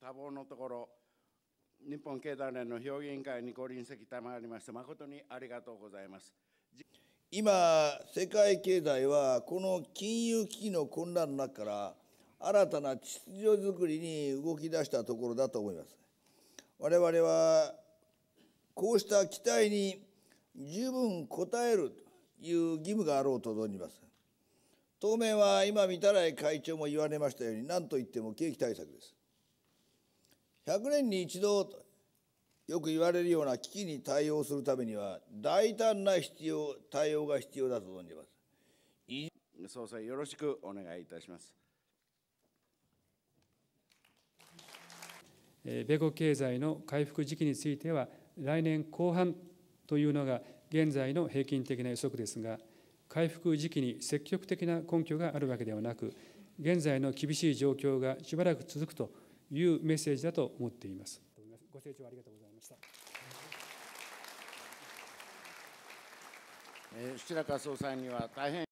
多忙のところ、日本経団連の評議員会にご臨席賜りまして、誠にありがとうございます。今、世界経済はこの金融危機の混乱の中から新たな秩序づくりに動き出したところだと思います。我々はこうした期待に十分応えるという義務があろうと存じます。当面は今、御たら会長も言われましたように、何と言っても景気対策です。100年に一度とよく言われるような危機に対応するためには大胆な必要対応が必要だと存じます。総裁よろしくお願いいたします。米国経済の回復時期については来年後半というのが現在の平均的な予測ですが回復時期に積極的な根拠があるわけではなく現在の厳しい状況がしばらく続くというメッセージだと思っています。ご清聴ありがとうございました。えー、白川総裁には大変